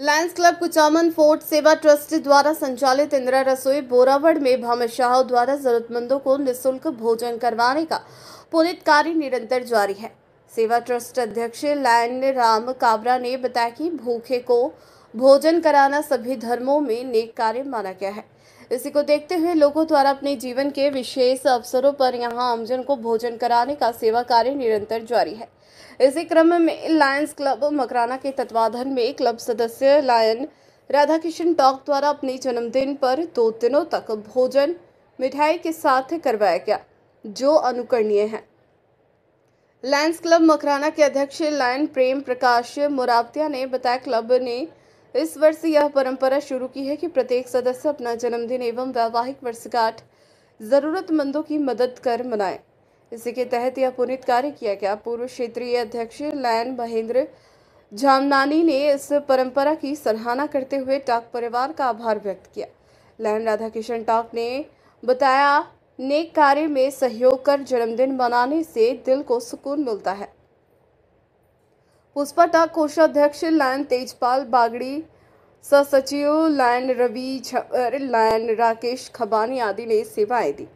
Lions Club Kuchaman Fort सेवा trust द्वारा संचालित इंदिरा रसोई बोरावड़ में शाह द्वारा जरूरतमंदों को निशुल्क भोजन करवाने का पुनित कार्य निरंतर जारी है सेवा ट्रस्ट अध्यक्ष लायन राम काबरा ने बताया कि भूखे को भोजन कराना सभी धर्मों में नेक कार्य माना गया है इसी को देखते हुए लोगों द्वारा अपने जीवन के विशेष अवसरों पर यहाँ आमजन को भोजन कराने का सेवा कार्य निरंतर जारी है इसी क्रम में लायंस क्लब मकराना के तत्वाधान में क्लब सदस्य लायन राधा किशन टॉक द्वारा अपने जन्मदिन पर दो दिनों तक भोजन मिठाई के साथ करवाया गया जो अनुकरणीय है लायंस क्लब मकराना के अध्यक्ष लायन प्रेम प्रकाश मोरावतिया ने बताया क्लब ने इस वर्ष यह परंपरा शुरू की है कि प्रत्येक सदस्य अपना जन्मदिन एवं वैवाहिक वर्षगांठ ज़रूरतमंदों की मदद कर मनाए इसी के तहत यह पुनित कार्य किया गया पूर्व क्षेत्रीय अध्यक्ष लैन महेंद्र जामनानी ने इस परंपरा की सराहना करते हुए टाक परिवार का आभार व्यक्त किया लैन राधा किशन टाक ने बताया नेक कार्य में सहयोग कर जन्मदिन मनाने से दिल को सुकून मिलता है पुष्पाटा कोषाध्यक्ष लैंड तेजपाल बागड़ी सचिव लैंड रवि लैंड राकेश खबानी आदि ने सेवाएं दी